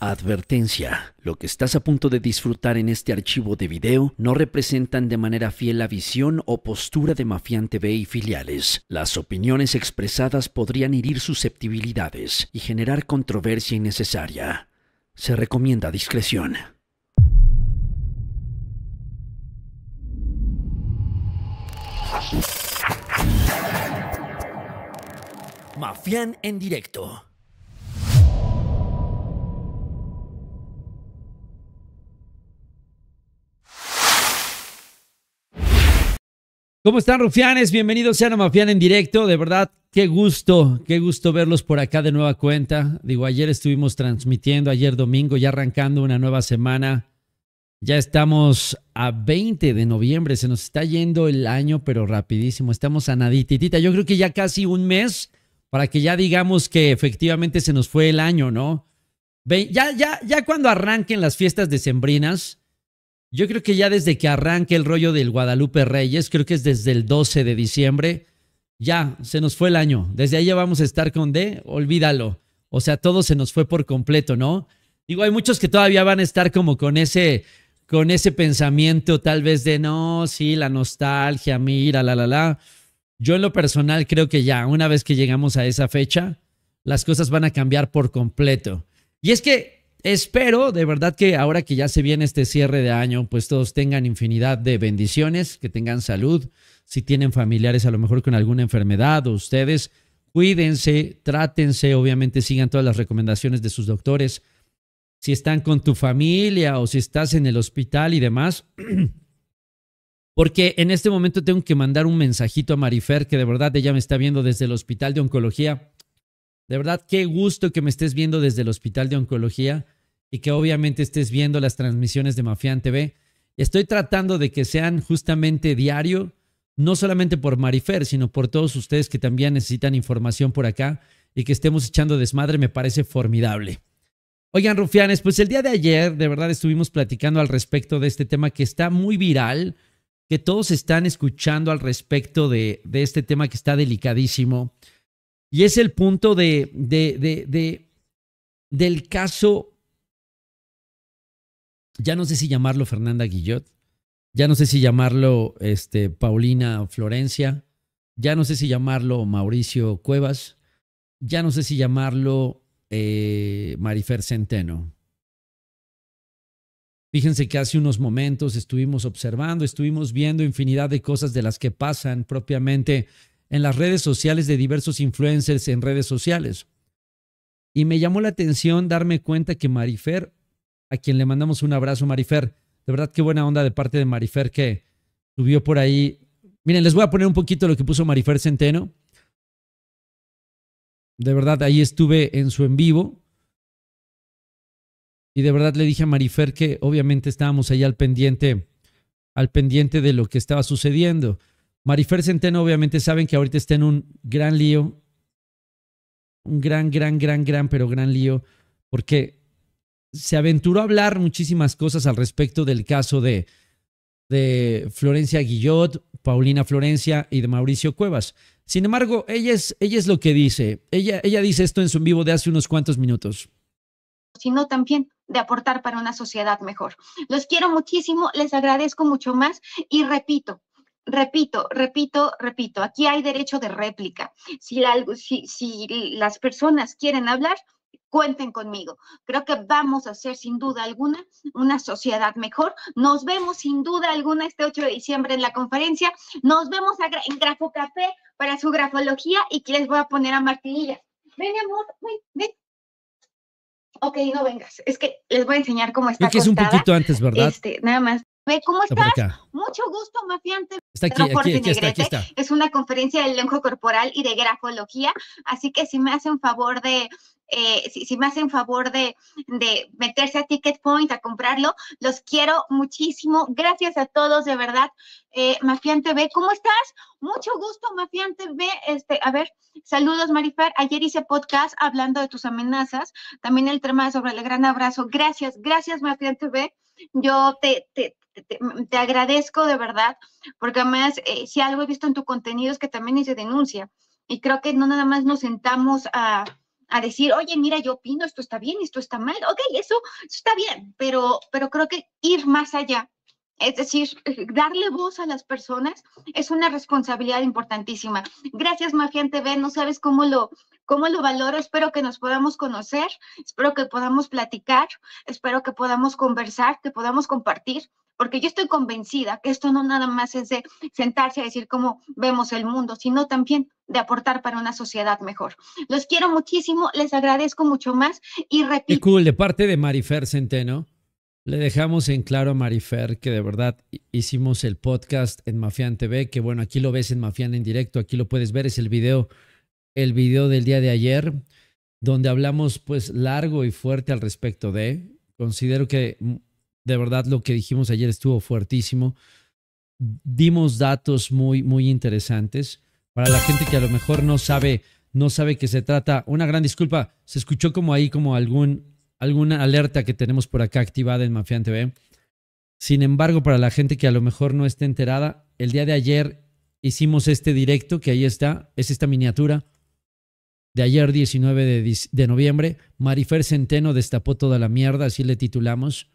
Advertencia. Lo que estás a punto de disfrutar en este archivo de video no representan de manera fiel la visión o postura de Mafián TV y filiales. Las opiniones expresadas podrían herir susceptibilidades y generar controversia innecesaria. Se recomienda discreción. Mafián en directo. ¿Cómo están, rufianes? Bienvenidos sean a Mafián en directo. De verdad, qué gusto, qué gusto verlos por acá de nueva cuenta. Digo, ayer estuvimos transmitiendo, ayer domingo, ya arrancando una nueva semana. Ya estamos a 20 de noviembre, se nos está yendo el año, pero rapidísimo. Estamos a nadititita. Yo creo que ya casi un mes para que ya digamos que efectivamente se nos fue el año, ¿no? Ya, ya, ya cuando arranquen las fiestas decembrinas, yo creo que ya desde que arranque el rollo del Guadalupe Reyes, creo que es desde el 12 de diciembre, ya se nos fue el año. Desde ahí ya vamos a estar con D, olvídalo. O sea, todo se nos fue por completo, ¿no? Digo, hay muchos que todavía van a estar como con ese, con ese pensamiento tal vez de, no, sí, la nostalgia, mira, la, la, la. Yo en lo personal creo que ya, una vez que llegamos a esa fecha, las cosas van a cambiar por completo. Y es que Espero de verdad que ahora que ya se viene este cierre de año, pues todos tengan infinidad de bendiciones, que tengan salud, si tienen familiares a lo mejor con alguna enfermedad o ustedes, cuídense, trátense, obviamente sigan todas las recomendaciones de sus doctores. Si están con tu familia o si estás en el hospital y demás, porque en este momento tengo que mandar un mensajito a Marifer, que de verdad ella me está viendo desde el hospital de oncología de verdad, qué gusto que me estés viendo desde el Hospital de Oncología y que obviamente estés viendo las transmisiones de Mafián TV. Estoy tratando de que sean justamente diario, no solamente por Marifer, sino por todos ustedes que también necesitan información por acá y que estemos echando desmadre, me parece formidable. Oigan, rufianes, pues el día de ayer de verdad estuvimos platicando al respecto de este tema que está muy viral, que todos están escuchando al respecto de, de este tema que está delicadísimo. Y es el punto de, del caso, ya no sé si llamarlo Fernanda Guillot, ya no sé si llamarlo este, Paulina Florencia, ya no sé si llamarlo Mauricio Cuevas, ya no sé si llamarlo eh, Marifer Centeno. Fíjense que hace unos momentos estuvimos observando, estuvimos viendo infinidad de cosas de las que pasan propiamente en las redes sociales de diversos influencers en redes sociales. Y me llamó la atención darme cuenta que Marifer, a quien le mandamos un abrazo, Marifer, de verdad qué buena onda de parte de Marifer que subió por ahí. Miren, les voy a poner un poquito lo que puso Marifer Centeno. De verdad, ahí estuve en su en vivo. Y de verdad le dije a Marifer que obviamente estábamos ahí al pendiente, al pendiente de lo que estaba sucediendo. Marifer Centeno, obviamente, saben que ahorita está en un gran lío. Un gran, gran, gran, gran, pero gran lío. Porque se aventuró a hablar muchísimas cosas al respecto del caso de, de Florencia Guillot, Paulina Florencia y de Mauricio Cuevas. Sin embargo, ella es, ella es lo que dice. Ella, ella dice esto en su vivo de hace unos cuantos minutos. Sino también de aportar para una sociedad mejor. Los quiero muchísimo, les agradezco mucho más y repito, repito, repito, repito, aquí hay derecho de réplica. Si, algo, si, si, las personas quieren hablar, cuenten conmigo. Creo que vamos a ser sin duda alguna una sociedad mejor. Nos vemos sin duda alguna este 8 de diciembre en la conferencia. Nos vemos en Grafo Café para su grafología y que les voy a poner a Martinilla. Ven, amor, ven, ven. Ok, no vengas. Es que les voy a enseñar cómo está. Es que es un poquito antes, ¿verdad? Este, nada más. ¿cómo estás? Mucho gusto, mafiante. Está aquí, aquí, está, Es una conferencia del lenguaje corporal y de grafología, así que si me hacen favor de eh, si, me hacen favor de, meterse a Ticket Point a comprarlo, los quiero muchísimo. Gracias a todos, de verdad. Eh, Mafiante B, ¿cómo estás? Mucho gusto, Mafiante B. Este, a ver, saludos, Marifer. Ayer hice podcast hablando de tus amenazas, también el tema sobre el gran abrazo. Gracias, gracias, Mafiante B. Yo te, te, mm, te, agradezco de verdad, porque además eh, si algo he visto en tu contenido es que también hice denuncia. Y creo que no nada más nos sentamos a, decir, oye, mira, yo opino, esto está bien, esto está mal, ok, eso, eso está bien, pero, pero creo que ir más allá es decir, darle voz a las personas es una responsabilidad importantísima. Gracias, Mafián TV. No sabes cómo lo, cómo lo valoro. Espero que nos podamos conocer, espero que podamos platicar, espero que podamos conversar, que podamos compartir, porque yo estoy convencida que esto no nada más es de sentarse a decir cómo vemos el mundo, sino también de aportar para una sociedad mejor. Los quiero muchísimo, les agradezco mucho más y repito. cool, de parte de Marifer Centeno. Le dejamos en claro a Marifer que de verdad hicimos el podcast en Mafián TV, que bueno, aquí lo ves en Mafián en directo, aquí lo puedes ver, es el video, el video del día de ayer, donde hablamos pues largo y fuerte al respecto de, considero que mm, de verdad lo que dijimos ayer estuvo fuertísimo, dimos datos muy, muy interesantes para la gente que a lo mejor no sabe, no sabe que se trata, una gran disculpa, se escuchó como ahí, como algún alguna alerta que tenemos por acá activada en Mafián TV. Sin embargo, para la gente que a lo mejor no esté enterada, el día de ayer hicimos este directo, que ahí está, es esta miniatura de ayer 19 de, de noviembre. Marifer Centeno destapó toda la mierda, así le titulamos.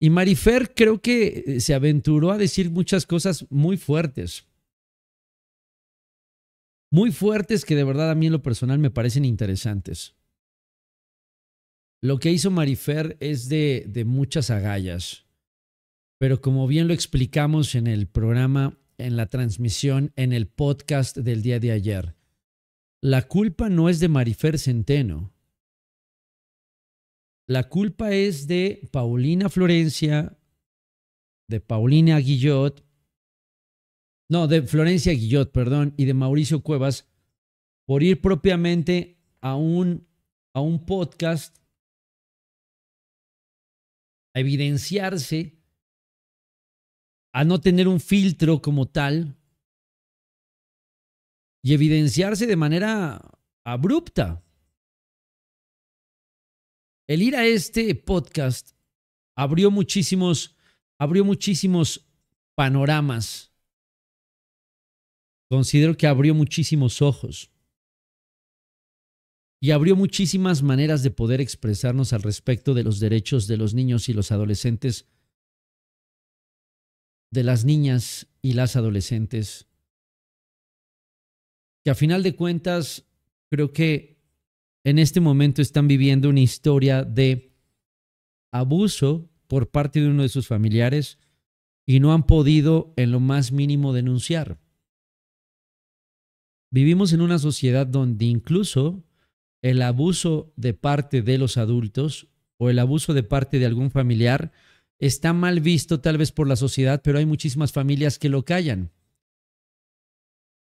Y Marifer creo que eh, se aventuró a decir muchas cosas muy fuertes. Muy fuertes que de verdad a mí en lo personal me parecen interesantes. Lo que hizo Marifer es de, muchas agallas, pero como bien lo explicamos en el programa, en la transmisión, en el podcast del día de ayer, la culpa no es de Marifer Centeno. La culpa es de Paulina Florencia, de Paulina Guillot, no, de Florencia Guillot, perdón, y de Mauricio Cuevas, por ir propiamente a un, a un podcast a evidenciarse, a no tener un filtro como tal y evidenciarse de manera abrupta. El ir a este podcast abrió muchísimos, abrió muchísimos panoramas. Considero que abrió muchísimos ojos y abrió muchísimas maneras de poder expresarnos al respecto de los derechos de los niños y los adolescentes, de las niñas y las adolescentes, que a final de cuentas creo que en este momento están viviendo una historia de abuso por parte de uno de sus familiares y no han podido en lo más mínimo denunciar. Vivimos en una sociedad donde incluso el abuso de parte de los adultos o el abuso de parte de algún familiar está mal visto tal vez por la sociedad, pero hay muchísimas familias que lo callan.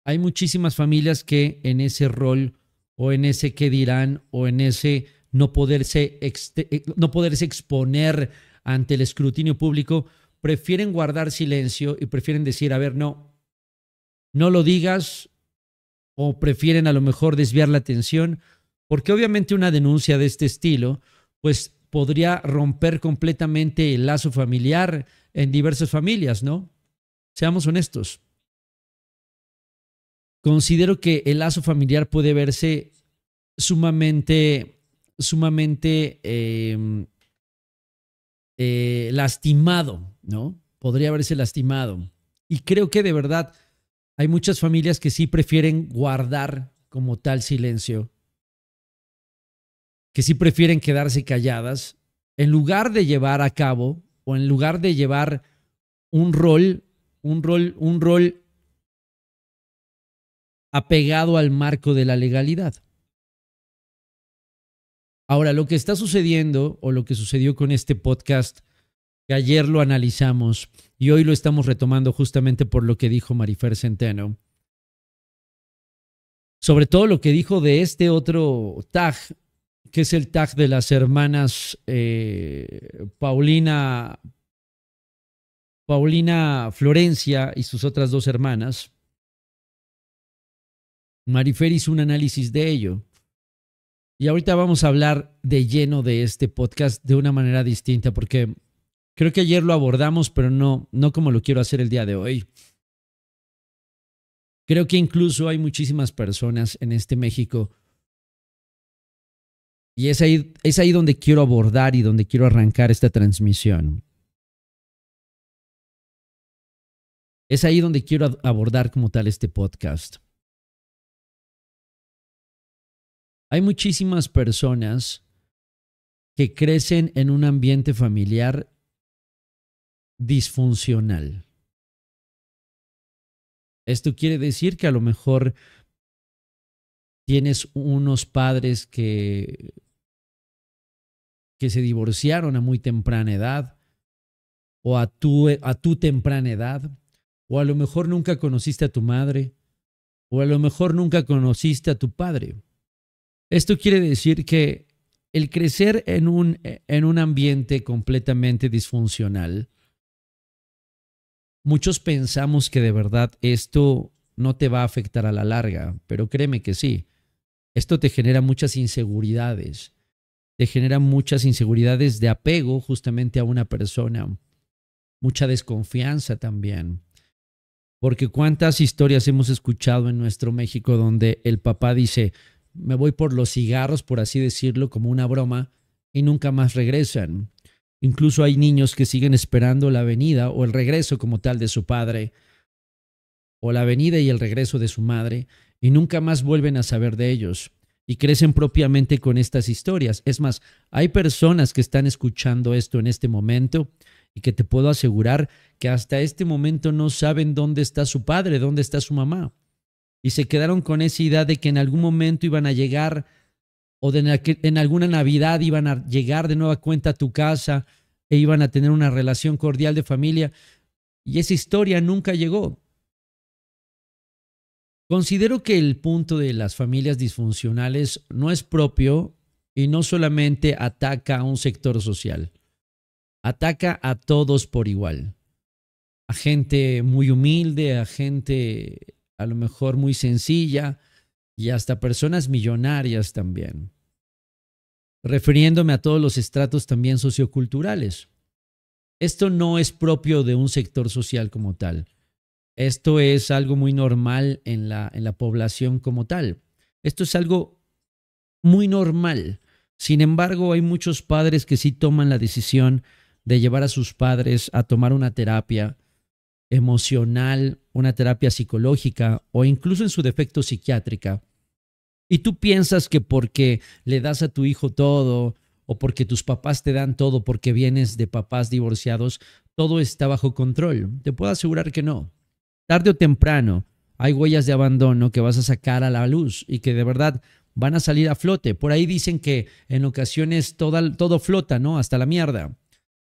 Hay muchísimas familias que en ese rol o en ese qué dirán o en ese no poderse, eh, no poderse exponer ante el escrutinio público, prefieren guardar silencio y prefieren decir, a ver, no, no lo digas o prefieren a lo mejor desviar la atención porque obviamente una denuncia de este estilo, pues podría romper completamente el lazo familiar en diversas familias, ¿no? Seamos honestos. Considero que el lazo familiar puede verse sumamente, sumamente em, eh, lastimado, ¿no? Podría verse lastimado. Y creo que de verdad hay muchas familias que sí prefieren guardar como tal silencio que sí prefieren quedarse calladas, en lugar de llevar a cabo o en lugar de llevar un rol, un rol, un rol apegado al marco de la legalidad. Ahora, lo que está sucediendo o lo que sucedió con este podcast, que ayer lo analizamos y hoy lo estamos retomando justamente por lo que dijo Marifer Centeno, sobre todo lo que dijo de este otro tag que es el tag de las hermanas eh, Paulina, Paulina Florencia y sus otras dos hermanas. Marifer hizo un análisis de ello. Y ahorita vamos a hablar de lleno de este podcast de una manera distinta, porque creo que ayer lo abordamos, pero no, no como lo quiero hacer el día de hoy. Creo que incluso hay muchísimas personas en este México y es ahí, es ahí donde quiero abordar y donde quiero arrancar esta transmisión. Es ahí donde quiero abordar como tal este podcast. Hay muchísimas personas que crecen en un ambiente familiar disfuncional. Esto quiere decir que a lo mejor tienes unos padres que que se divorciaron a muy temprana edad o a tu, a tu temprana edad, o a lo mejor nunca conociste a tu madre, o a lo mejor nunca conociste a tu padre. Esto quiere decir que el crecer en un, en un ambiente completamente disfuncional, muchos pensamos que de verdad esto no te va a afectar a la larga, pero créeme que sí. Esto te genera muchas inseguridades, te genera muchas inseguridades de apego justamente a una persona, mucha desconfianza también. Porque cuántas historias hemos escuchado en nuestro México donde el papá dice, me voy por los cigarros, por así decirlo, como una broma, y nunca más regresan. Incluso hay niños que siguen esperando la venida o el regreso como tal de su padre, o la venida y el regreso de su madre, y nunca más vuelven a saber de ellos y crecen propiamente con estas historias. Es más, hay personas que están escuchando esto en este momento y que te puedo asegurar que hasta este momento no saben dónde está su padre, dónde está su mamá. Y se quedaron con esa idea de que en algún momento iban a llegar o en alguna Navidad iban a llegar de nueva cuenta a tu casa e iban a tener una relación cordial de familia. Y esa historia nunca llegó. Considero que el punto de las familias disfuncionales no es propio y no solamente ataca a un sector social, ataca a todos por igual, a gente muy humilde, a gente a lo mejor muy sencilla y hasta personas millonarias también, refiriéndome a todos los estratos también socioculturales. Esto no es propio de un sector social como tal. Esto es algo muy normal en la, en la población como tal. Esto es algo muy normal. Sin embargo, hay muchos padres que sí toman la decisión de llevar a sus padres a tomar una terapia emocional, una terapia psicológica o incluso en su defecto psiquiátrica. Y tú piensas que porque le das a tu hijo todo o porque tus papás te dan todo porque vienes de papás divorciados, todo está bajo control. Te puedo asegurar que no tarde o temprano hay huellas de abandono que vas a sacar a la luz y que de verdad van a salir a flote. Por ahí dicen que en ocasiones todo flota, ¿no? Hasta la mierda.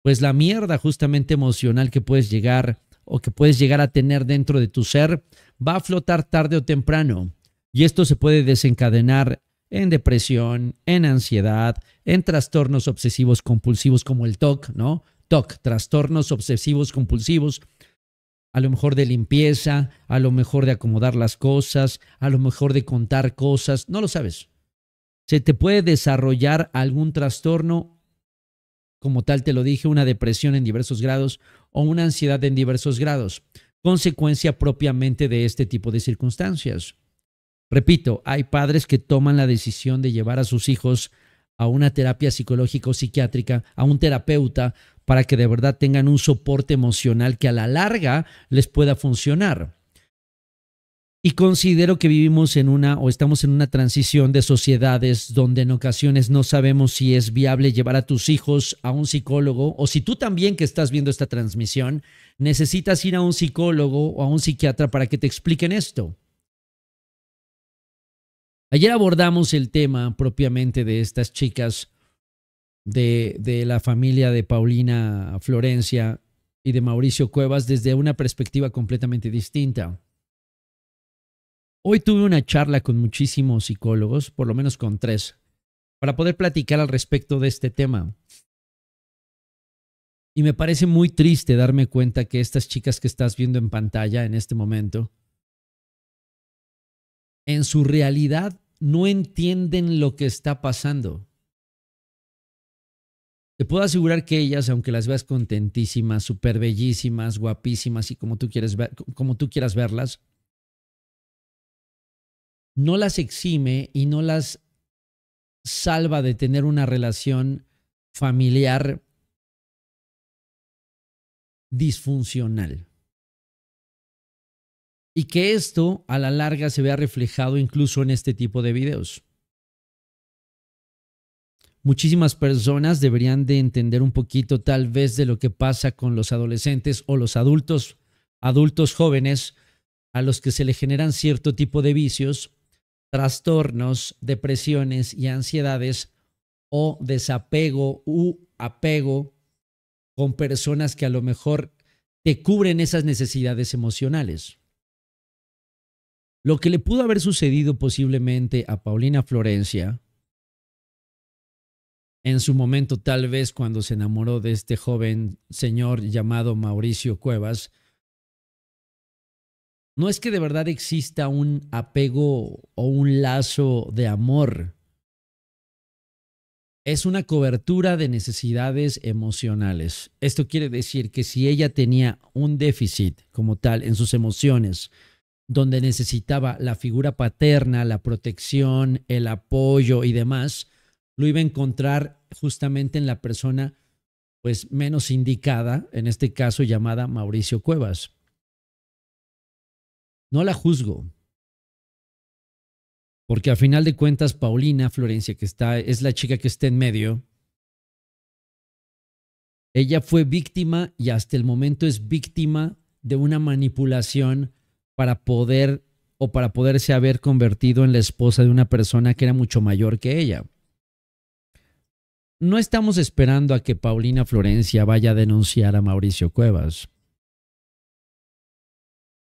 Pues la mierda justamente emocional que puedes llegar o que puedes llegar a tener dentro de tu ser va a flotar tarde o temprano. Y esto se puede desencadenar en depresión, en ansiedad, en trastornos obsesivos compulsivos como el TOC, ¿no? TOC, trastornos obsesivos compulsivos, a lo mejor de limpieza, a lo mejor de acomodar las cosas, a lo mejor de contar cosas, no lo sabes. Se te puede desarrollar algún trastorno, como tal te lo dije, una depresión en diversos grados o una ansiedad en diversos grados, consecuencia propiamente de este tipo de circunstancias. Repito, hay padres que toman la decisión de llevar a sus hijos a una terapia psicológica o psiquiátrica, a un terapeuta, para que de verdad tengan un soporte emocional que a la larga les pueda funcionar. Y considero que vivimos en una o estamos en una transición de sociedades donde en ocasiones no sabemos si es viable llevar a tus hijos a un psicólogo o si tú también que estás viendo esta transmisión necesitas ir a un psicólogo o a un psiquiatra para que te expliquen esto. Ayer abordamos el tema propiamente de estas chicas de, de la familia de Paulina Florencia y de Mauricio Cuevas desde una perspectiva completamente distinta. Hoy tuve una charla con muchísimos psicólogos, por lo menos con tres, para poder platicar al respecto de este tema. Y me parece muy triste darme cuenta que estas chicas que estás viendo en pantalla en este momento en su realidad no entienden lo que está pasando. Te puedo asegurar que ellas, aunque las veas contentísimas, súper bellísimas, guapísimas y como tú, quieres como tú quieras verlas, no las exime y no las salva de tener una relación familiar disfuncional y que esto a la larga se vea reflejado incluso en este tipo de videos. Muchísimas personas deberían de entender un poquito tal vez de lo que pasa con los adolescentes o los adultos, adultos jóvenes a los que se le generan cierto tipo de vicios, trastornos, depresiones y ansiedades o desapego u apego con personas que a lo mejor te cubren esas necesidades emocionales. Lo que le pudo haber sucedido posiblemente a Paulina Florencia en su momento, tal vez cuando se enamoró de este joven señor llamado Mauricio Cuevas, no es que de verdad exista un apego o un lazo de amor. Es una cobertura de necesidades emocionales. Esto quiere decir que si ella tenía un déficit como tal en sus emociones, donde necesitaba la figura paterna, la protección, el apoyo y demás, lo iba a encontrar justamente en la persona pues menos indicada, en este caso llamada Mauricio Cuevas. No la juzgo, porque al final de cuentas Paulina Florencia, que está, es la chica que está en medio, ella fue víctima y hasta el momento es víctima de una manipulación para poder o para poderse haber convertido en la esposa de una persona que era mucho mayor que ella. No estamos esperando a que Paulina Florencia vaya a denunciar a Mauricio Cuevas.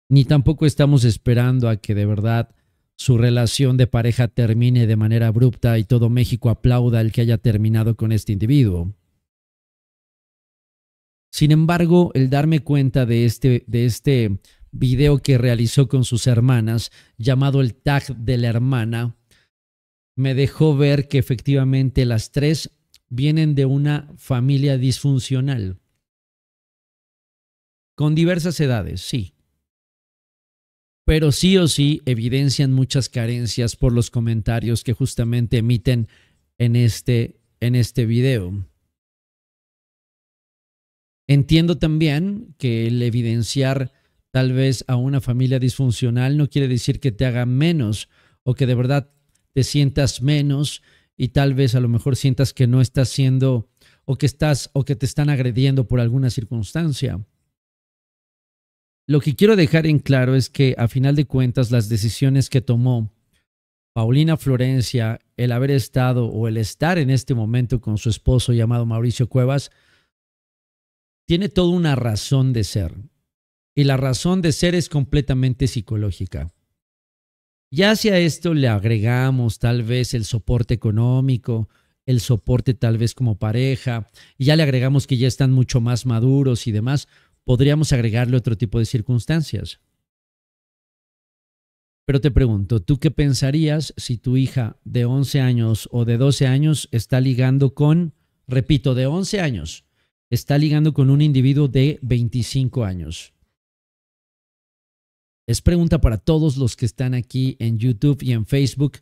Ni tampoco estamos esperando a que de verdad su relación de pareja termine de manera abrupta y todo México aplauda el que haya terminado con este individuo. Sin embargo, el darme cuenta de este, de este video que realizó con sus hermanas, llamado el tag de la hermana, me dejó ver que efectivamente las tres vienen de una familia disfuncional, con diversas edades, sí, pero sí o sí evidencian muchas carencias por los comentarios que justamente emiten en este, en este video. Entiendo también que el evidenciar tal vez a una familia disfuncional no quiere decir que te haga menos o que de verdad te sientas menos y tal vez a lo mejor sientas que no estás siendo o que estás o que te están agrediendo por alguna circunstancia. Lo que quiero dejar en claro es que a final de cuentas las decisiones que tomó Paulina Florencia, el haber estado o el estar en este momento con su esposo llamado Mauricio Cuevas, tiene toda una razón de ser y la razón de ser es completamente psicológica. Ya si a esto le agregamos tal vez el soporte económico, el soporte tal vez como pareja, y ya le agregamos que ya están mucho más maduros y demás, podríamos agregarle otro tipo de circunstancias. Pero te pregunto, ¿tú qué pensarías si tu hija de 11 años o de 12 años está ligando con, repito, de 11 años, está ligando con un individuo de 25 años? Es pregunta para todos los que están aquí en YouTube y en Facebook,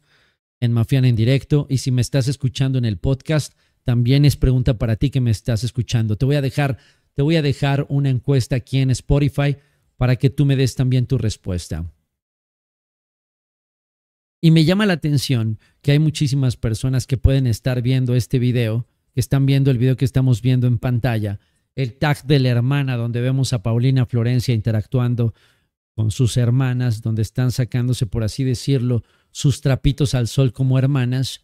en Mafiana en directo. Y si me estás escuchando en el podcast, también es pregunta para ti que me estás escuchando. Te voy a dejar, te voy a dejar una encuesta aquí en Spotify para que tú me des también tu respuesta. Y me llama la atención que hay muchísimas personas que pueden estar viendo este video, que están viendo el video que estamos viendo en pantalla, el tag de la hermana donde vemos a Paulina Florencia interactuando con sus hermanas, donde están sacándose, por así decirlo, sus trapitos al sol como hermanas,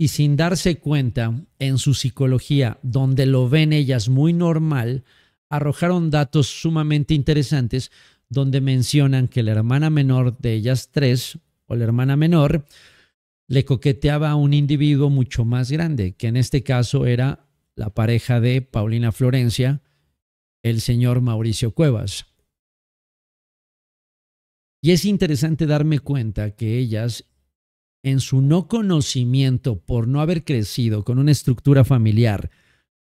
y sin darse cuenta, en su psicología, donde lo ven ellas muy normal, arrojaron datos sumamente interesantes donde mencionan que la hermana menor de ellas tres, o la hermana menor, le coqueteaba a un individuo mucho más grande, que en este caso era la pareja de Paulina Florencia, el señor Mauricio Cuevas. Y es interesante darme cuenta que ellas, en su no conocimiento por no haber crecido con una estructura familiar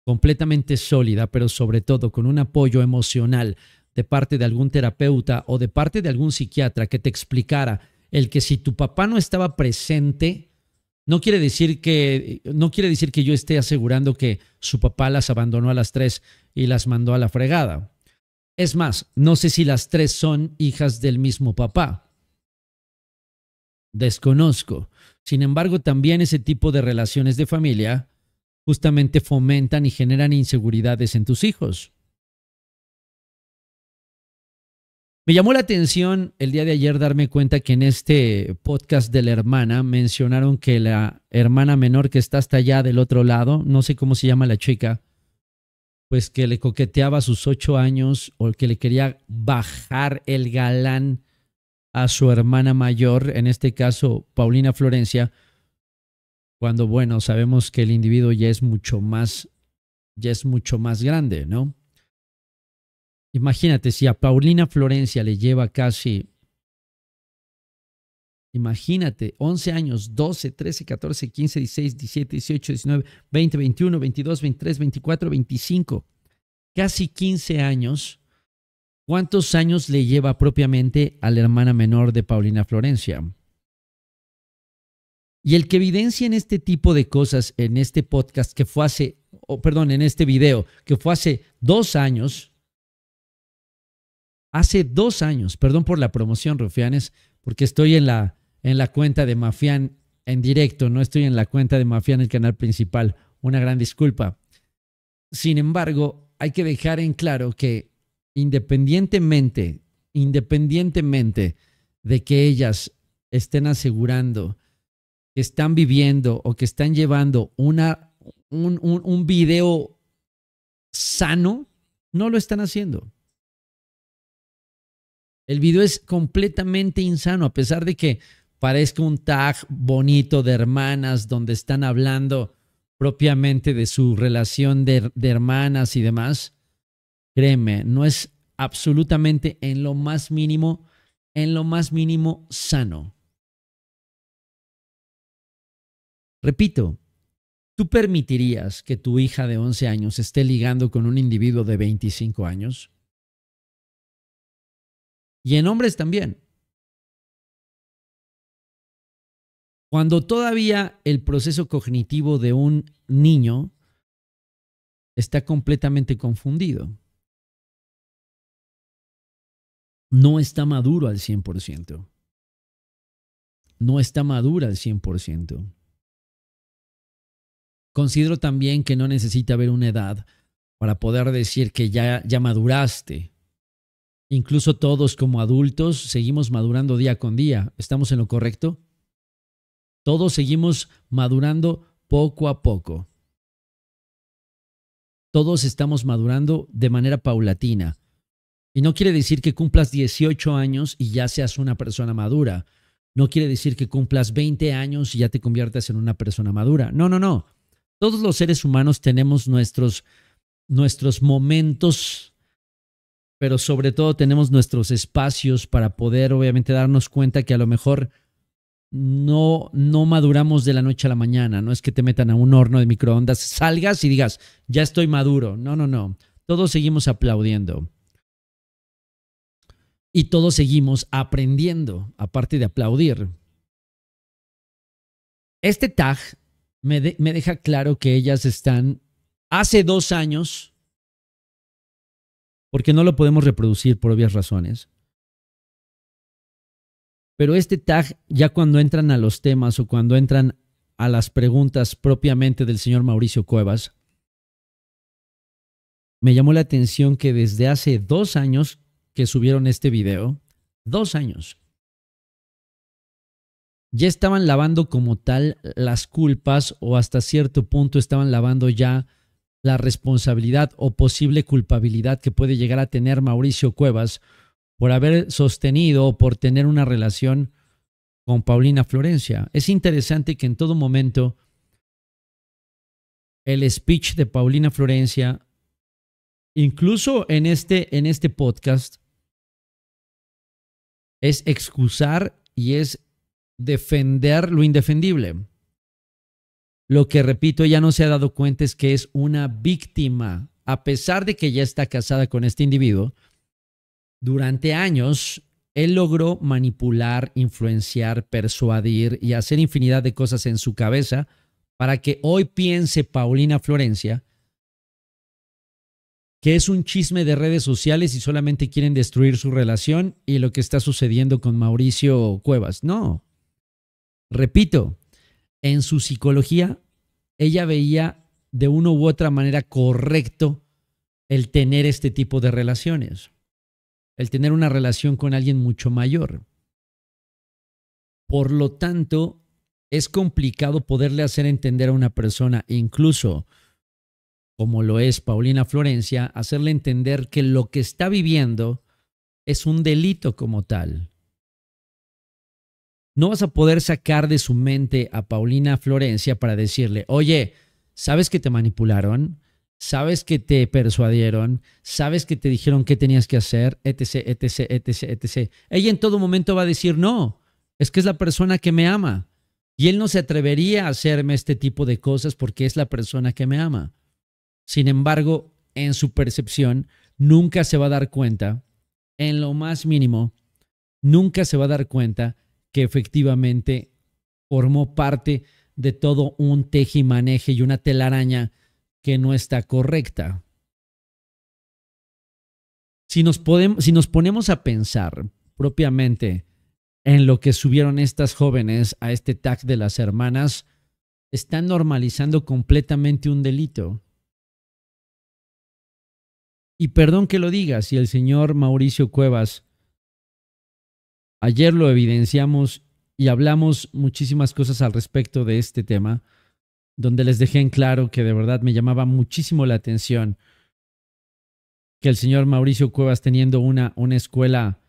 completamente sólida, pero sobre todo con un apoyo emocional de parte de algún terapeuta o de parte de algún psiquiatra que te explicara el que si tu papá no estaba presente, no quiere decir que no quiere decir que yo esté asegurando que su papá las abandonó a las tres y las mandó a la fregada. Es más, no sé si las tres son hijas del mismo papá. Desconozco. Sin embargo, también ese tipo de relaciones de familia justamente fomentan y generan inseguridades en tus hijos. Me llamó la atención el día de ayer darme cuenta que en este podcast de la hermana mencionaron que la hermana menor que está hasta allá del otro lado, no sé cómo se llama la chica, pues que le coqueteaba a sus ocho años o que le quería bajar el galán a su hermana mayor, en este caso Paulina Florencia, cuando bueno, sabemos que el individuo ya es mucho más, ya es mucho más grande, ¿no? Imagínate, si a Paulina Florencia le lleva casi Imagínate, 11 años, 12, 13, 14, 15, 16, 17, 18, 19, 20, 21, 22, 23, 24, 25. Casi 15 años. ¿Cuántos años le lleva propiamente a la hermana menor de Paulina Florencia? Y el que evidencia en este tipo de cosas en este podcast que fue hace, perdón, en este video que fue hace dos años, hace dos años, perdón por la promoción, Rufianes, porque estoy en la en la cuenta de Mafián en directo, no estoy en la cuenta de Mafián, el canal principal. Una gran disculpa. Sin embargo, hay que dejar en claro que independientemente, independientemente de que ellas estén asegurando que están viviendo o que están llevando una, un, un, un video sano, no lo están haciendo. El video es completamente insano, a pesar de que parezca un tag bonito de hermanas donde están hablando propiamente de su relación de, hermanas y demás, créeme, no es absolutamente en lo más mínimo, en lo más mínimo sano. Repito, ¿tú permitirías que tu hija de 11 años esté ligando con un individuo de 25 años? Y en hombres también. Cuando todavía el proceso cognitivo de un niño está completamente confundido. No está maduro al 100%. No está madura al 100%. Considero también que no necesita haber una edad para poder decir que ya, ya maduraste. Incluso todos como adultos seguimos madurando día con día. ¿Estamos en lo correcto? Todos seguimos madurando poco a poco. Todos estamos madurando de manera paulatina. Y no quiere decir que cumplas 18 años y ya seas una persona madura. No quiere decir que cumplas 20 años y ya te conviertas en una persona madura. No, no, no. Todos los seres humanos tenemos nuestros, nuestros momentos, pero sobre todo tenemos nuestros espacios para poder obviamente darnos cuenta que a lo mejor no, no maduramos de la noche a la mañana. No es que te metan a un horno de microondas, salgas y digas, ya estoy maduro. No, no, no. Todos seguimos aplaudiendo. Y todos seguimos aprendiendo, aparte de aplaudir. Este tag me, me deja claro que ellas están hace dos años, porque no lo podemos reproducir por obvias razones pero este tag, ya cuando entran a los temas o cuando entran a las preguntas propiamente del señor Mauricio Cuevas, me llamó la atención que desde hace dos años que subieron este video, dos años, ya estaban lavando como tal las culpas o hasta cierto punto estaban lavando ya la responsabilidad o posible culpabilidad que puede llegar a tener Mauricio Cuevas por haber sostenido o por tener una relación con Paulina Florencia. Es interesante que en todo momento el speech de Paulina Florencia, incluso en este, en este podcast, es excusar y es defender lo indefendible. Lo que, repito, ella no se ha dado cuenta es que es una víctima, a pesar de que ya está casada con este individuo, durante años, él logró manipular, influenciar, persuadir y hacer infinidad de cosas en su cabeza para que hoy piense Paulina Florencia que es un chisme de redes sociales y solamente quieren destruir su relación y lo que está sucediendo con Mauricio Cuevas. No. Repito, en su psicología, ella veía de una u otra manera correcto el tener este tipo de relaciones el tener una relación con alguien mucho mayor. Por lo tanto, es complicado poderle hacer entender a una persona, incluso como lo es Paulina Florencia, hacerle entender que lo que está viviendo es un delito como tal. No vas a poder sacar de su mente a Paulina Florencia para decirle, oye, ¿sabes que te manipularon? sabes que te persuadieron, sabes que te dijeron qué tenías que hacer, etc., etc., etc., etc. Ella en todo momento va a decir, no, es que es la persona que me ama. Y él no se atrevería a hacerme este tipo de cosas porque es la persona que me ama. Sin embargo, en su percepción, nunca se va a dar cuenta, en lo más mínimo, nunca se va a dar cuenta que efectivamente formó parte de todo un tejimaneje y una telaraña que no está correcta. Si nos, ponemos a pensar propiamente en lo que subieron estas jóvenes a este tag de las hermanas, están normalizando completamente un delito. Y perdón que lo diga, si el señor Mauricio Cuevas, ayer lo evidenciamos y hablamos muchísimas cosas al respecto de este tema, donde les dejé en claro que de verdad me llamaba muchísimo la atención que el señor Mauricio Cuevas teniendo una, una escuela,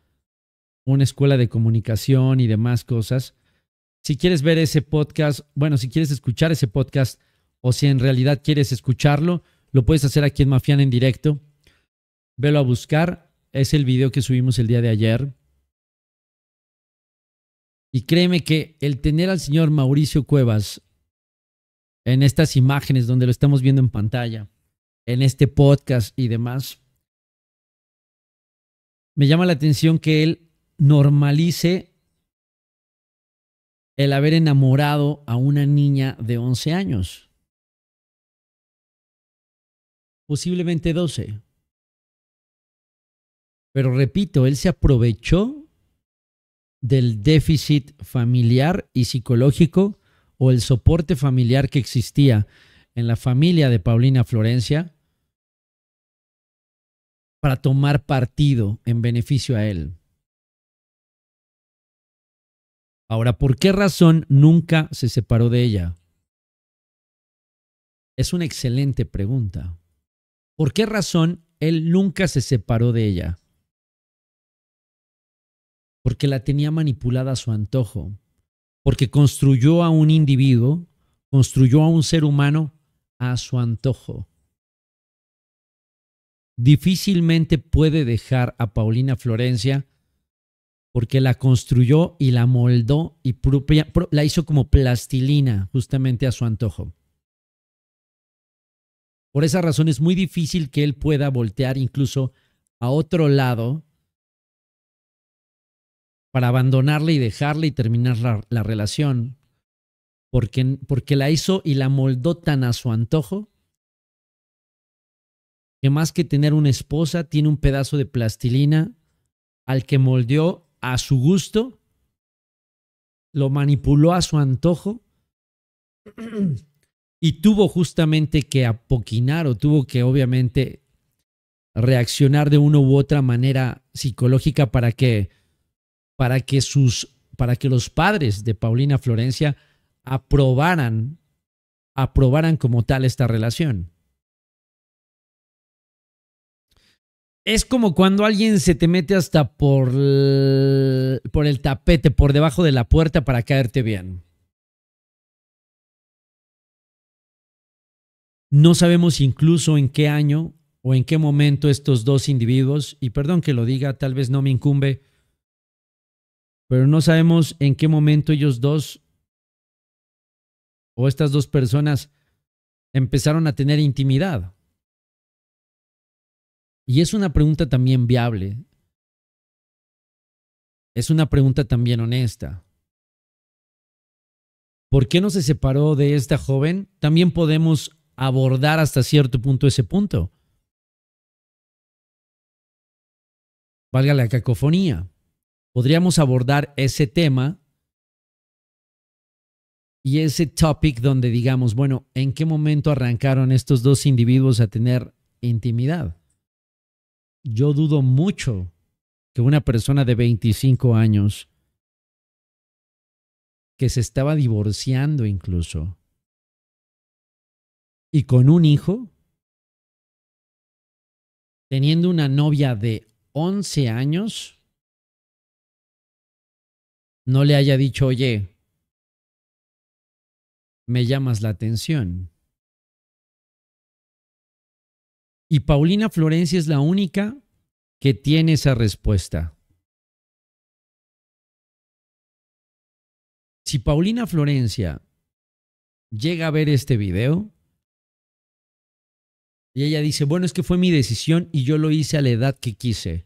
una escuela de comunicación y demás cosas. Si quieres ver ese podcast, bueno, si quieres escuchar ese podcast o si en realidad quieres escucharlo, lo puedes hacer aquí en Mafián en directo. Velo a buscar. Es el video que subimos el día de ayer. Y créeme que el tener al señor Mauricio Cuevas en estas imágenes donde lo estamos viendo en pantalla, en este podcast y demás, me llama la atención que él normalice el haber enamorado a una niña de 11 años. Posiblemente 12. Pero repito, él se aprovechó del déficit familiar y psicológico o el soporte familiar que existía en la familia de Paulina Florencia para tomar partido en beneficio a él. Ahora, ¿por qué razón nunca se separó de ella? Es una excelente pregunta. ¿Por qué razón él nunca se separó de ella? Porque la tenía manipulada a su antojo porque construyó a un individuo, construyó a un ser humano a su antojo. Difícilmente puede dejar a Paulina Florencia porque la construyó y la moldó y la hizo como plastilina justamente a su antojo. Por esa razón es muy difícil que él pueda voltear incluso a otro lado para abandonarla y dejarla y terminar la, relación, porque, porque la hizo y la moldó tan a su antojo, que más que tener una esposa, tiene un pedazo de plastilina al que moldeó a su gusto, lo manipuló a su antojo y tuvo justamente que apoquinar o tuvo que obviamente reaccionar de una u otra manera psicológica para que para que, sus, para que los padres de Paulina Florencia aprobaran, aprobaran como tal esta relación. Es como cuando alguien se te mete hasta por por el tapete, por debajo de la puerta para caerte bien. No sabemos incluso en qué año o en qué momento estos dos individuos, y perdón que lo diga, tal vez no me incumbe, pero no sabemos en qué momento ellos dos o estas dos personas empezaron a tener intimidad. Y es una pregunta también viable. Es una pregunta también honesta. ¿Por qué no se separó de esta joven? También podemos abordar hasta cierto punto ese punto. Valga la cacofonía podríamos abordar ese tema y ese topic donde digamos, bueno, ¿en qué momento arrancaron estos dos individuos a tener intimidad? Yo dudo mucho que una persona de 25 años que se estaba divorciando incluso y con un hijo, teniendo una novia de 11 años, no le haya dicho, oye, me llamas la atención. Y Paulina Florencia es la única que tiene esa respuesta. Si Paulina Florencia llega a ver este video y ella dice, bueno, es que fue mi decisión y yo lo hice a la edad que quise.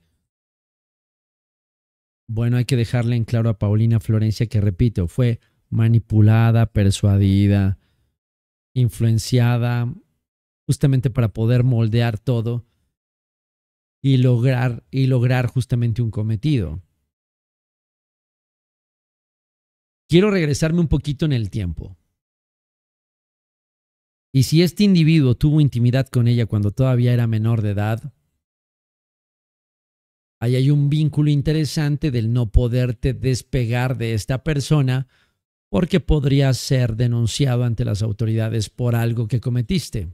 Bueno, hay que dejarle en claro a Paulina Florencia que, repito, fue manipulada, persuadida, influenciada, justamente para poder moldear todo y lograr, y lograr justamente un cometido. Quiero regresarme un poquito en el tiempo. Y si este individuo tuvo intimidad con ella cuando todavía era menor de edad, Ahí hay un vínculo interesante del no poderte despegar de esta persona porque podrías ser denunciado ante las autoridades por algo que cometiste.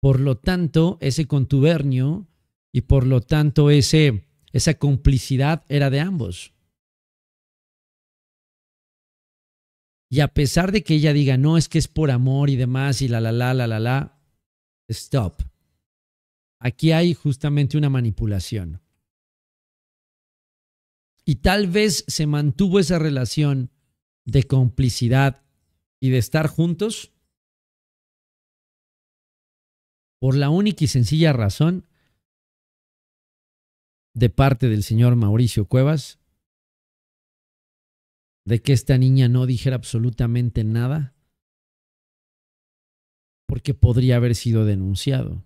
Por lo tanto, ese contubernio y por lo tanto ese, esa complicidad era de ambos. Y a pesar de que ella diga, no, es que es por amor y demás, y la, la, la, la, la, la, stop. Aquí hay justamente una manipulación. Y tal vez se mantuvo esa relación de complicidad y de estar juntos por la única y sencilla razón de parte del señor Mauricio Cuevas de que esta niña no dijera absolutamente nada porque podría haber sido denunciado.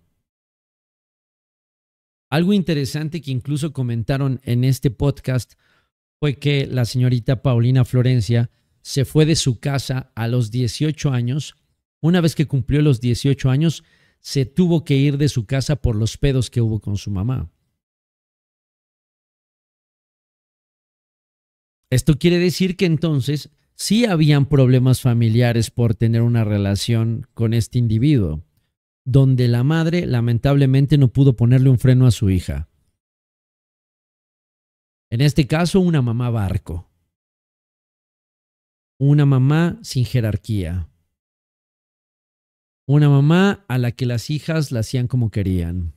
Algo interesante que incluso comentaron en este podcast fue que la señorita Paulina Florencia se fue de su casa a los 18 años. Una vez que cumplió los 18 años, se tuvo que ir de su casa por los pedos que hubo con su mamá. Esto quiere decir que entonces sí habían problemas familiares por tener una relación con este individuo donde la madre lamentablemente no pudo ponerle un freno a su hija. En este caso, una mamá barco. Una mamá sin jerarquía. Una mamá a la que las hijas la hacían como querían.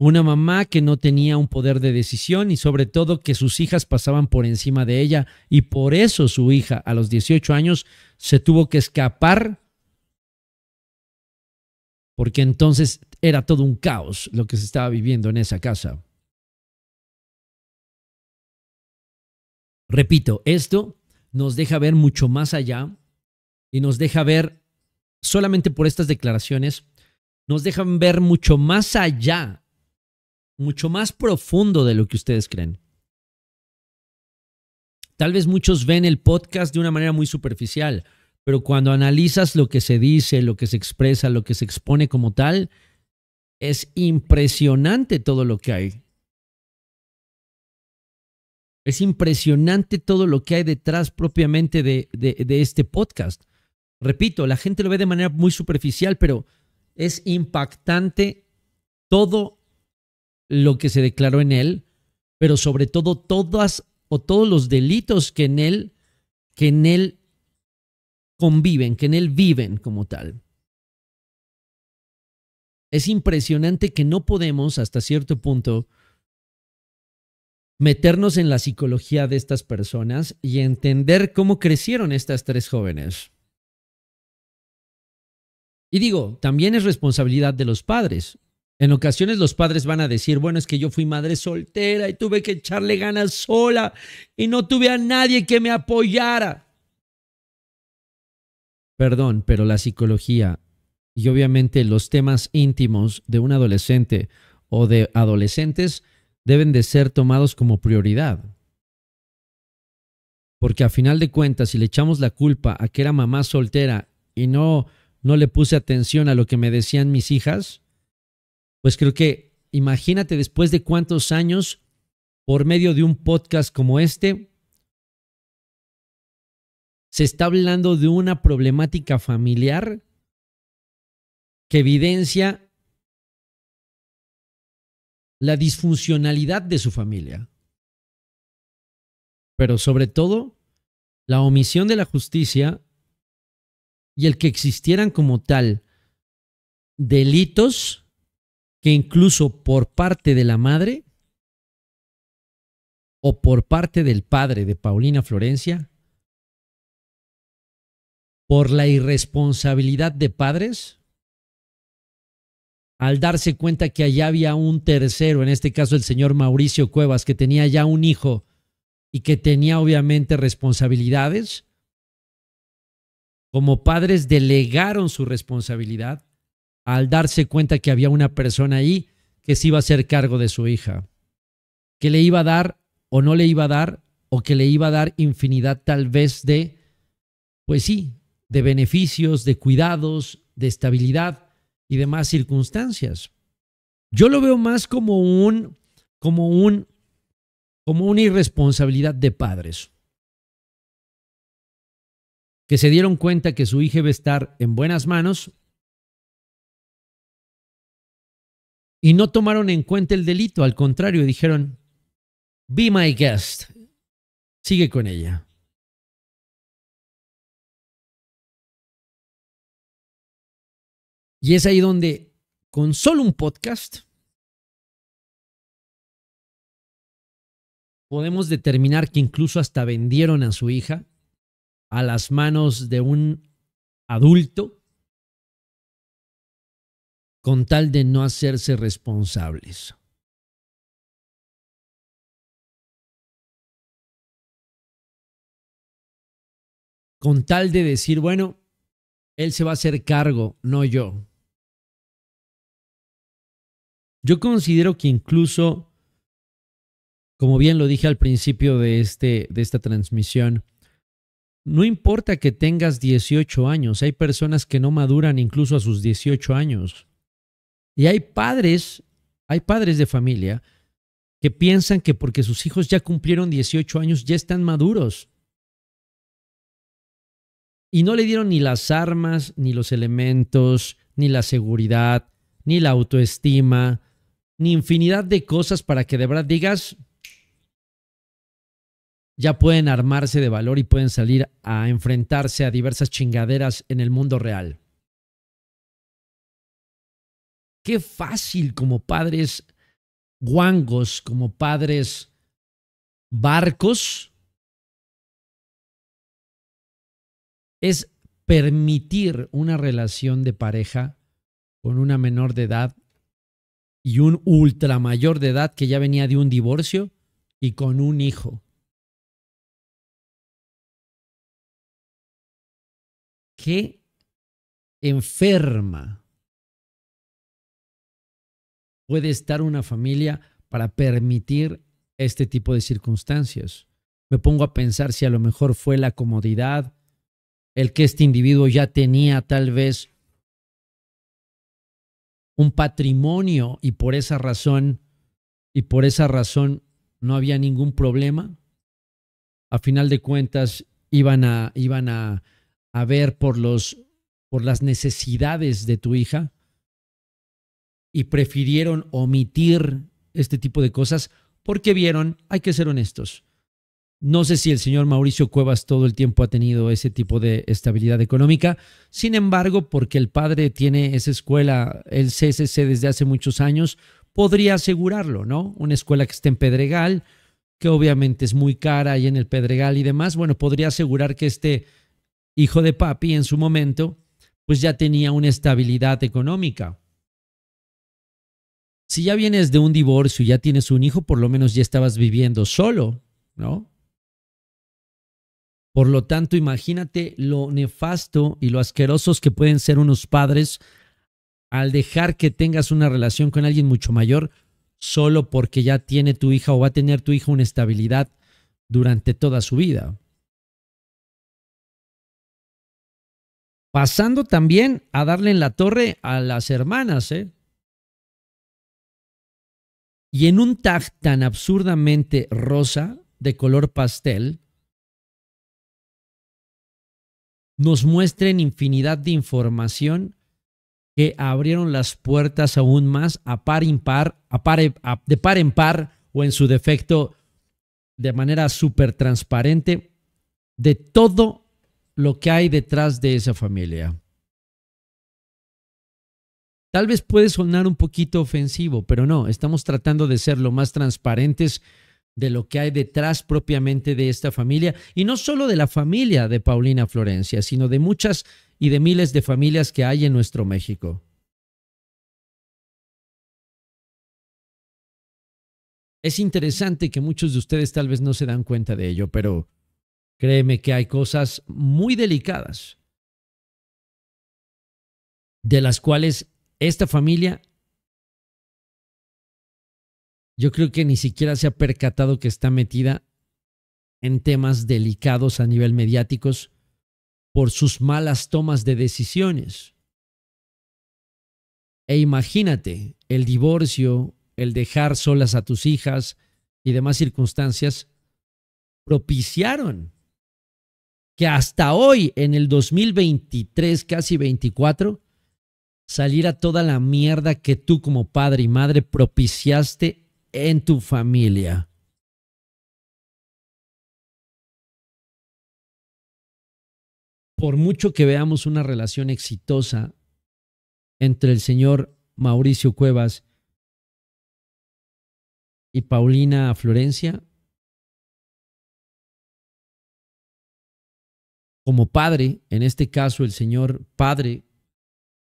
Una mamá que no tenía un poder de decisión y sobre todo que sus hijas pasaban por encima de ella y por eso su hija a los 18 años se tuvo que escapar porque entonces era todo un caos lo que se estaba viviendo en esa casa. Repito, esto nos deja ver mucho más allá y nos deja ver, solamente por estas declaraciones, nos dejan ver mucho más allá, mucho más profundo de lo que ustedes creen. Tal vez muchos ven el podcast de una manera muy superficial pero cuando analizas lo que se dice, lo que se expresa, lo que se expone como tal, es impresionante todo lo que hay. Es impresionante todo lo que hay detrás propiamente de, este podcast. Repito, la gente lo ve de manera muy superficial, pero es impactante todo lo que se declaró en él, pero sobre todo todas o todos los delitos que en él que en él conviven, que en Él viven como tal. Es impresionante que no podemos, hasta cierto punto, meternos en la psicología de estas personas y entender cómo crecieron estas tres jóvenes. Y digo, también es responsabilidad de los padres. En ocasiones los padres van a decir, bueno, es que yo fui madre soltera y tuve que echarle ganas sola y no tuve a nadie que me apoyara. Perdón, pero la psicología y obviamente los temas íntimos de un adolescente o de adolescentes deben de ser tomados como prioridad. Porque a final de cuentas, si le echamos la culpa a que era mamá soltera y no, no le puse atención a lo que me decían mis hijas, pues creo que imagínate después de cuántos años, por medio de un podcast como este, se está hablando de una problemática familiar que evidencia la disfuncionalidad de su familia, pero sobre todo la omisión de la justicia y el que existieran como tal delitos que incluso por parte de la madre o por parte del padre de Paulina Florencia por la irresponsabilidad de padres al darse cuenta que allá había un tercero, en este caso el señor Mauricio Cuevas, que tenía ya un hijo y que tenía obviamente responsabilidades, como padres delegaron su responsabilidad al darse cuenta que había una persona ahí que se iba a hacer cargo de su hija, que le iba a dar o no le iba a dar, o que le iba a dar infinidad tal vez de, pues sí, de beneficios, de cuidados, de estabilidad y demás circunstancias. Yo lo veo más como un como un como una irresponsabilidad de padres que se dieron cuenta que su hija iba a estar en buenas manos y no tomaron en cuenta el delito, al contrario, dijeron, be my guest, sigue con ella. Y es ahí donde con solo un podcast podemos determinar que incluso hasta vendieron a su hija a las manos de un adulto con tal de no hacerse responsables. Con tal de decir, bueno, él se va a hacer cargo, no yo. Yo considero que incluso, como bien lo dije al principio de, este, de esta transmisión, no importa que tengas 18 años, hay personas que no maduran incluso a sus 18 años. Y hay padres, hay padres de familia que piensan que porque sus hijos ya cumplieron 18 años ya están maduros. Y no le dieron ni las armas, ni los elementos, ni la seguridad, ni la autoestima, ni infinidad de cosas para que de verdad digas, ya pueden armarse de valor y pueden salir a enfrentarse a diversas chingaderas en el mundo real. Qué fácil como padres guangos, como padres barcos, es permitir una relación de pareja con una menor de edad y un ultra mayor de edad que ya venía de un divorcio y con un hijo. Qué enferma puede estar una familia para permitir este tipo de circunstancias. Me pongo a pensar si a lo mejor fue la comodidad, el que este individuo ya tenía tal vez un patrimonio y por esa razón y por esa razón no había ningún problema. A final de cuentas iban a iban a ver por los por las necesidades de tu hija y prefirieron omitir este tipo de cosas porque vieron, hay que ser honestos, no sé si el señor Mauricio Cuevas todo el tiempo ha tenido ese tipo de estabilidad económica. Sin embargo, porque el padre tiene esa escuela, el CSC, desde hace muchos años, podría asegurarlo, ¿no? Una escuela que esté en Pedregal, que obviamente es muy cara y en el Pedregal y demás, bueno, podría asegurar que este hijo de papi en su momento, pues ya tenía una estabilidad económica. Si ya vienes de un divorcio y ya tienes un hijo, por lo menos ya estabas viviendo solo, ¿no? Por lo tanto, imagínate lo nefasto y lo asquerosos que pueden ser unos padres al dejar que tengas una relación con alguien mucho mayor solo porque ya tiene tu hija o va a tener tu hija una estabilidad durante toda su vida. Pasando también a darle en la torre a las hermanas, ¿eh? Y en un tag tan absurdamente rosa, de color pastel, nos muestren infinidad de información que abrieron las puertas aún más a par impar, par, e, de par en par o en su defecto de manera súper transparente de todo lo que hay detrás de esa familia. Tal vez puede sonar un poquito ofensivo, pero no, estamos tratando de ser lo más transparentes de lo que hay detrás propiamente de esta familia, y no solo de la familia de Paulina Florencia, sino de muchas y de miles de familias que hay en nuestro México. Es interesante que muchos de ustedes tal vez no se dan cuenta de ello, pero créeme que hay cosas muy delicadas de las cuales esta familia yo creo que ni siquiera se ha percatado que está metida en temas delicados a nivel mediáticos por sus malas tomas de decisiones. E imagínate el divorcio, el dejar solas a tus hijas y demás circunstancias propiciaron que hasta hoy, en el 2023, casi 24, saliera toda la mierda que tú como padre y madre propiciaste en tu familia. Por mucho que veamos una relación exitosa entre el señor Mauricio Cuevas y Paulina Florencia, como padre, en este caso el señor padre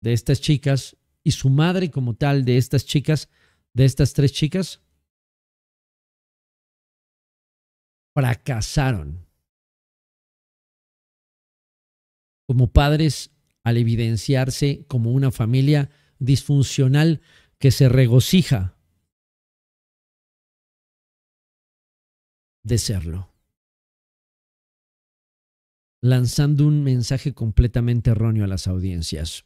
de estas chicas y su madre como tal de estas chicas, de estas tres chicas, fracasaron como padres al evidenciarse como una familia disfuncional que se regocija de serlo, lanzando un mensaje completamente erróneo a las audiencias.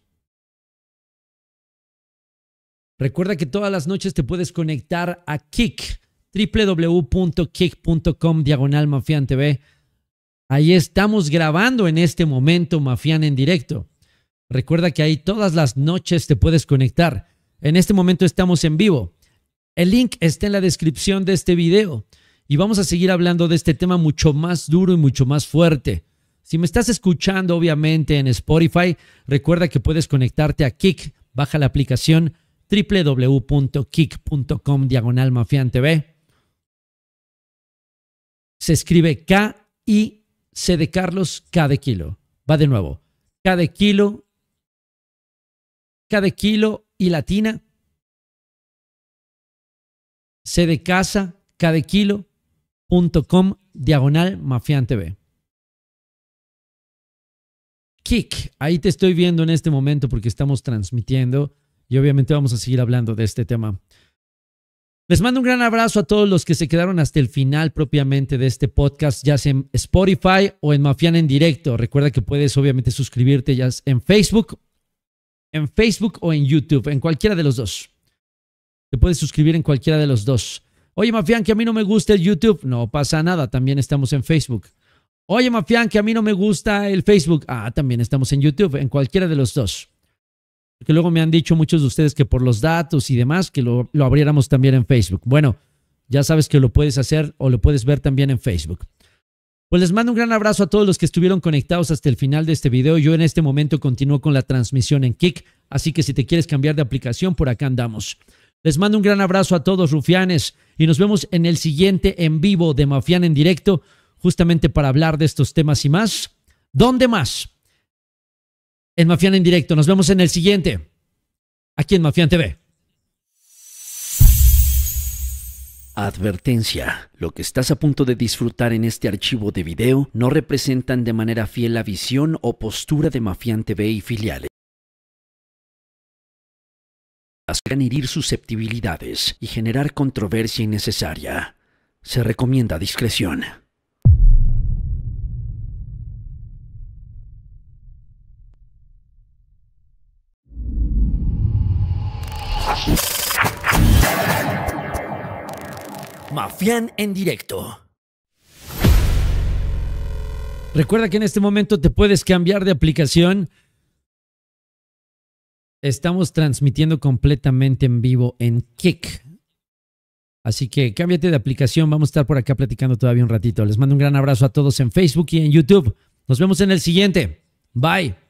Recuerda que todas las noches te puedes conectar a Kik www.kick.com diagonal Mafian TV. Ahí estamos grabando en este momento Mafian en directo. Recuerda que ahí todas las noches te puedes conectar. En este momento estamos en vivo. El link está en la descripción de este video y vamos a seguir hablando de este tema mucho más duro y mucho más fuerte. Si me estás escuchando obviamente en Spotify, recuerda que puedes conectarte a Kick. Baja la aplicación www.kick.com diagonal TV se escribe K y C de Carlos, K de kilo. Va de nuevo. K de kilo, K de kilo y latina. C de casa, K de kilo, diagonal, Mafián Kick, ahí te estoy viendo en este momento porque estamos transmitiendo y obviamente vamos a seguir hablando de este tema. Les mando un gran abrazo a todos los que se quedaron hasta el final propiamente de este podcast, ya sea en Spotify o en Mafián en directo. Recuerda que puedes obviamente suscribirte ya en Facebook, en Facebook o en YouTube, en cualquiera de los dos. Te puedes suscribir en cualquiera de los dos. Oye, Mafián, que a mí no me gusta el YouTube. No pasa nada, también estamos en Facebook. Oye, Mafián, que a mí no me gusta el Facebook. Ah, también estamos en YouTube, en cualquiera de los dos. Porque luego me han dicho muchos de ustedes que por los datos y demás, que lo, lo abriéramos también en Facebook. Bueno, ya sabes que lo puedes hacer o lo puedes ver también en Facebook. Pues les mando un gran abrazo a todos los que estuvieron conectados hasta el final de este video. Yo en este momento continúo con la transmisión en Kik, así que si te quieres cambiar de aplicación, por acá andamos. Les mando un gran abrazo a todos, rufianes, y nos vemos en el siguiente en vivo de Mafián en directo, justamente para hablar de estos temas y más. ¿Dónde más? en Mafián en directo. Nos vemos en el siguiente, aquí en Mafián TV. Advertencia. Lo que estás a punto de disfrutar en este archivo de video no representan de manera fiel la visión o postura de Mafián TV y filiales. Pueden herir susceptibilidades y generar controversia innecesaria. Se recomienda discreción. Mafián en directo. Recuerda que en este momento te puedes cambiar de aplicación. Estamos transmitiendo completamente en vivo en Kick. Así que cámbiate de aplicación. Vamos a estar por acá platicando todavía un ratito. Les mando un gran abrazo a todos en Facebook y en YouTube. Nos vemos en el siguiente. Bye.